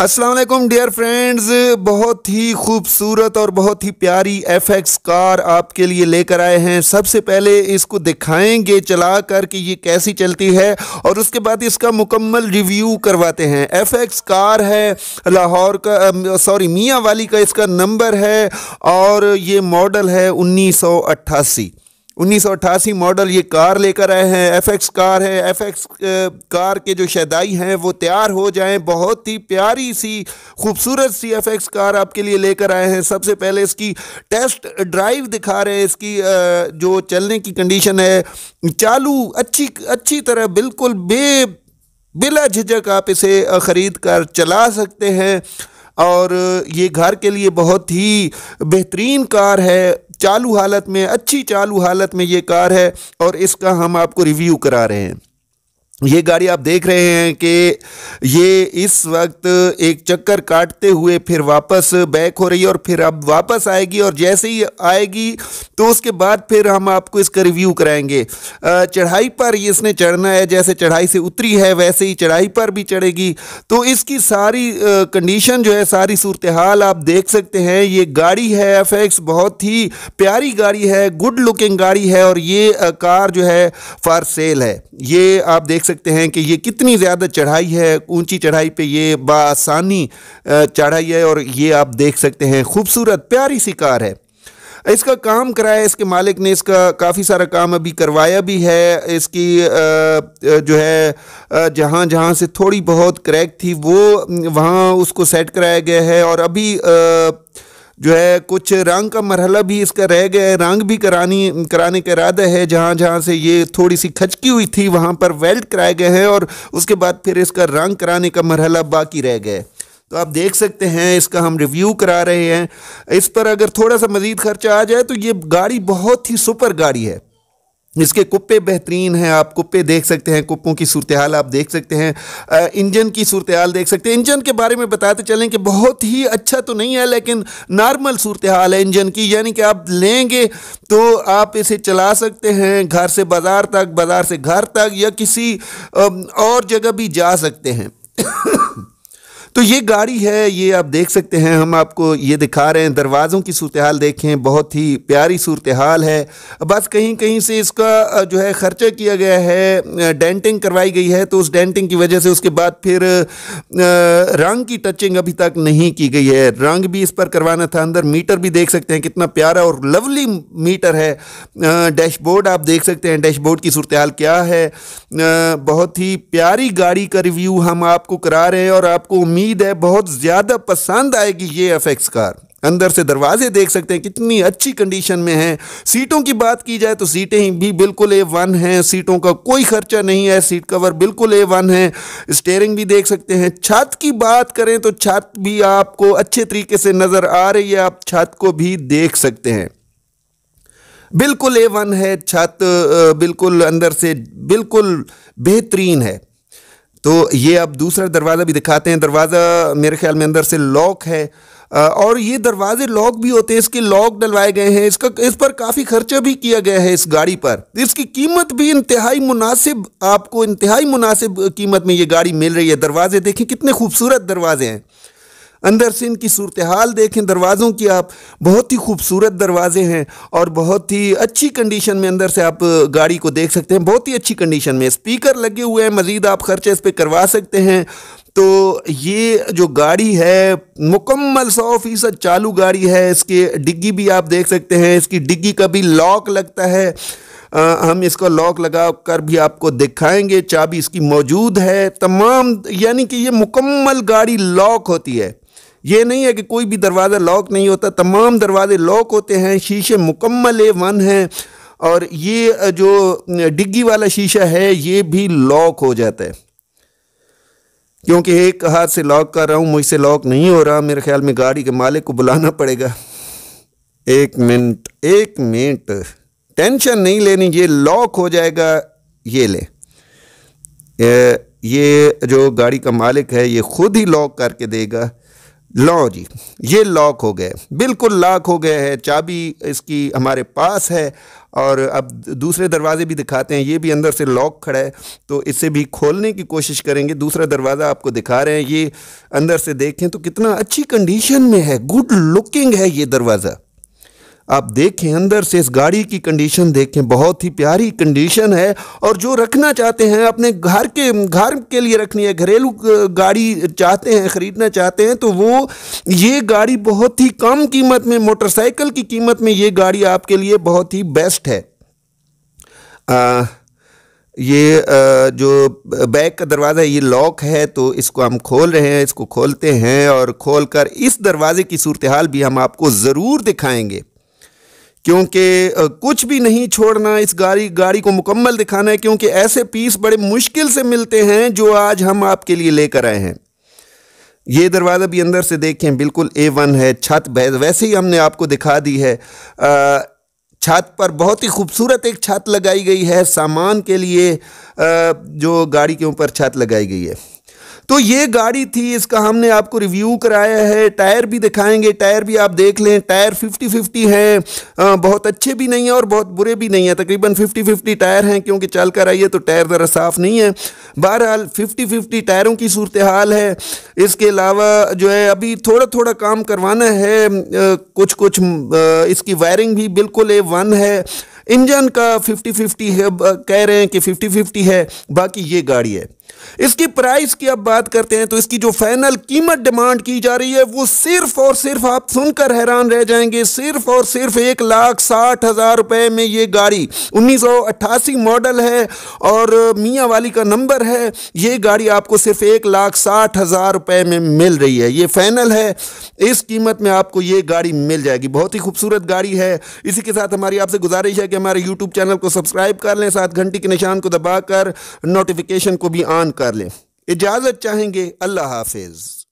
Aslam dear friends बहुत ही खूबसूरत और बहुत ही प्यारी एफ एक्स कार आपके लिए लेकर आए हैं सबसे पहले इसको दिखाएंगे चला कर कि ये कैसी चलती है और उसके बाद इसका मुकम्मल रिव्यू करवाते हैं एफ एक्स कार है लाहौर का सॉरी मियाँ वाली का इसका नंबर है और ये मॉडल है उन्नीस सौ अट्ठासी 1988 मॉडल ये कार लेकर आए हैं एफएक्स कार है एफएक्स कार के जो शदाई हैं वो तैयार हो जाएं बहुत ही प्यारी सी खूबसूरत सी एफएक्स कार आपके लिए लेकर आए हैं सबसे पहले इसकी टेस्ट ड्राइव दिखा रहे हैं इसकी जो चलने की कंडीशन है चालू अच्छी अच्छी तरह बिल्कुल बे बिला झिझक आप इसे ख़रीद कर चला सकते हैं और ये घर के लिए बहुत ही बेहतरीन कार है चालू हालत में अच्छी चालू हालत में ये कार है और इसका हम आपको रिव्यू करा रहे हैं ये गाड़ी आप देख रहे हैं कि ये इस वक्त एक चक्कर काटते हुए फिर वापस बैक हो रही है और फिर अब वापस आएगी और जैसे ही आएगी तो उसके बाद फिर हम आपको इसका रिव्यू कराएंगे चढ़ाई पर ये इसने चढ़ना है जैसे चढ़ाई से उतरी है वैसे ही चढ़ाई पर भी चढ़ेगी तो इसकी सारी कंडीशन जो है सारी सूरत हाल आप देख सकते हैं ये गाड़ी है एफ बहुत ही प्यारी गाड़ी है गुड लुकिंग गाड़ी है और ये कार जो है फॉर सेल है ये आप देख सकते हैं कि ये कितनी ज़्यादा चढ़ाई है ऊंची चढ़ाई पे ये बसानी चढ़ाई है और ये आप देख सकते हैं खूबसूरत प्यारी सी कार है इसका काम कराया इसके मालिक ने इसका काफ़ी सारा काम अभी करवाया भी है इसकी जो है जहाँ जहाँ से थोड़ी बहुत क्रैक थी वो वहाँ उसको सेट कराया गया है और अभी जो है कुछ रंग का मरहला भी इसका रह गया है रंग भी करानी कराने का इरादा है जहाँ जहाँ से ये थोड़ी सी खचकी हुई थी वहाँ पर वेल्ट कराए गए हैं और उसके बाद फिर इसका रंग कराने का मरहला बाकी रह गया है तो आप देख सकते हैं इसका हम रिव्यू करा रहे हैं इस पर अगर थोड़ा सा मज़ीद खर्चा आ जाए तो ये गाड़ी बहुत ही सुपर गाड़ी है इसके कुप्पे बेहतरीन हैं आप कुप्पे देख सकते हैं कुप्पों की सूरत हाल आप देख सकते हैं इंजन की सूरत हाल देख सकते हैं इंजन के बारे में बताते चलें कि बहुत ही अच्छा तो नहीं है लेकिन नॉर्मल सूरत हाल है इंजन की यानी कि आप लेंगे तो आप इसे चला सकते हैं घर से बाज़ार तक बाज़ार से घर तक या किसी और जगह भी जा सकते हैं तो ये गाड़ी है ये आप देख सकते हैं हम आपको ये दिखा रहे हैं दरवाज़ों की सूरत हाल देखें बहुत ही प्यारी सूरत हाल है बस कहीं कहीं से इसका जो है ख़र्चा किया गया है डेंटिंग करवाई गई है तो उस डेंटिंग की वजह से उसके बाद फिर रंग की टचिंग अभी तक नहीं की गई है रंग भी इस पर करवाना था अंदर मीटर भी देख सकते हैं कितना प्यारा और लवली मीटर है डैशबोर्ड आप देख सकते हैं डैशबोर्ड की सूरत हाल क्या है बहुत ही प्यारी गाड़ी का रिव्यू हम आपको करा रहे हैं और आपको उम्मीद उम्मीद है बहुत ज़्यादा पसंद आएगी ये एफ एक्स कार अंदर से दरवाजे देख सकते हैं कितनी अच्छी कंडीशन में है सीटों की बात की जाए तो सीटें ही भी बिल्कुल ए वन है सीटों का कोई खर्चा नहीं है सीट कवर बिल्कुल ए वन है स्टेयरिंग भी देख सकते हैं छत की बात करें तो छत भी आपको अच्छे तरीके से नज़र आ रही है आप छत को भी देख सकते हैं बिल्कुल ए वन है छत बिल्कुल अंदर से बिल्कुल बेहतरीन है तो ये अब दूसरा दरवाज़ा भी दिखाते हैं दरवाज़ा मेरे ख्याल में अंदर से लॉक है और ये दरवाजे लॉक भी होते हैं इसके लॉक डलवाए गए हैं इसका इस पर काफ़ी खर्चा भी किया गया है इस गाड़ी पर इसकी कीमत भी इंतहाई मुनासिब आपको इंतहाई मुनासिब कीमत में ये गाड़ी मिल रही है दरवाजे देखें कितने खूबसूरत दरवाजे हैं अंदर से इनकी सूरत हाल देखें दरवाज़ों की आप बहुत ही खूबसूरत दरवाजे हैं और बहुत ही अच्छी कंडीशन में अंदर से आप गाड़ी को देख सकते हैं बहुत ही अच्छी कंडीशन में स्पीकर लगे हुए हैं मज़ीद आप खर्चे इस पर करवा सकते हैं तो ये जो गाड़ी है मुकम्मल सौ फीसद चालू गाड़ी है इसके डिग्गी भी आप देख सकते हैं इसकी डिग्गी का भी लॉक लगता है आ, हम इसको लॉक लगा कर भी आपको दिखाएंगे चाबी इसकी मौजूद है तमाम यानी कि ये मुकम्मल गाड़ी लॉक होती है ये नहीं है कि कोई भी दरवाज़ा लॉक नहीं होता तमाम दरवाजे लॉक होते हैं शीशे मुकम्मल वन हैं और ये जो डिग्गी वाला शीशा है ये भी लॉक हो जाता है क्योंकि एक हाथ से लॉक कर रहा हूँ मुझसे लॉक नहीं हो रहा मेरे ख्याल में गाड़ी के मालिक को बुलाना पड़ेगा एक मिनट एक मिनट टेंशन नहीं लेनी ये लॉक हो जाएगा ये ले ये जो गाड़ी का मालिक है ये खुद ही लॉक करके देगा लॉ जी ये लॉक हो गए बिल्कुल लॉक हो गए है चाबी इसकी हमारे पास है और अब दूसरे दरवाजे भी दिखाते हैं ये भी अंदर से लॉक खड़ा है तो इसे भी खोलने की कोशिश करेंगे दूसरा दरवाज़ा आपको दिखा रहे हैं ये अंदर से देखें तो कितना अच्छी कंडीशन में है गुड लुकिंग है ये दरवाज़ा आप देखें अंदर से इस गाड़ी की कंडीशन देखें बहुत ही प्यारी कंडीशन है और जो रखना चाहते हैं अपने घर के घर के लिए रखनी है घरेलू गाड़ी चाहते हैं ख़रीदना चाहते हैं तो वो ये गाड़ी बहुत ही कम कीमत में मोटरसाइकिल की कीमत में ये गाड़ी आपके लिए बहुत ही बेस्ट है आ, ये जो बैक का दरवाज़ा है ये लॉक है तो इसको हम खोल रहे हैं इसको खोलते हैं और खोल इस दरवाज़े की सूरत हाल भी हम आपको ज़रूर दिखाएँगे क्योंकि कुछ भी नहीं छोड़ना इस गाड़ी गाड़ी को मुकम्मल दिखाना है क्योंकि ऐसे पीस बड़े मुश्किल से मिलते हैं जो आज हम आपके लिए लेकर आए हैं ये दरवाज़ा भी अंदर से देखें बिल्कुल ए वन है छत वैसे ही हमने आपको दिखा दी है छत पर बहुत ही खूबसूरत एक छत लगाई गई है सामान के लिए जो गाड़ी के ऊपर छत लगाई गई है तो ये गाड़ी थी इसका हमने आपको रिव्यू कराया है टायर भी दिखाएंगे टायर भी आप देख लें टायर फिफ्टी फिफ्टी हैं बहुत अच्छे भी नहीं हैं और बहुत बुरे भी नहीं हैं तकरीबन फिफ्टी फिफ्टी टायर हैं क्योंकि चल कर आइए तो टायर ज़रा साफ़ नहीं है बहरहाल फिफ्टी फिफ्टी टायरों की सूरत हाल है इसके अलावा जो है अभी थोड़ा थोड़ा काम करवाना है कुछ कुछ इसकी वायरिंग भी बिल्कुल ए वन है इंजन का फिफ्टी फिफ्टी है कह रहे हैं कि फिफ्टी फिफ्टी है बाकी ये गाड़ी है इसकी प्राइस की अब बात करते हैं तो इसकी जो फाइनल कीमत डिमांड की जा रही है वो सिर्फ और सिर्फ आप सुनकर हैरान रह जाएंगे सिर्फ और सिर्फ एक लाख साठ हज़ार रुपए में ये गाड़ी उन्नीस मॉडल है और मियाँ वाली का नंबर है ये गाड़ी आपको सिर्फ एक लाख साठ हज़ार रुपए में मिल रही है ये फाइनल है इस कीमत में आपको ये गाड़ी मिल जाएगी बहुत ही खूबसूरत गाड़ी है इसी के साथ हमारी आपसे गुजारिश है कि हमारे यूट्यूब चैनल को सब्सक्राइब कर लें साथ घंटी के निशान को दबाकर नोटिफिकेशन को भी कुरान कर लें इजाज़त चाहेंगे अल्लाह हाफिज़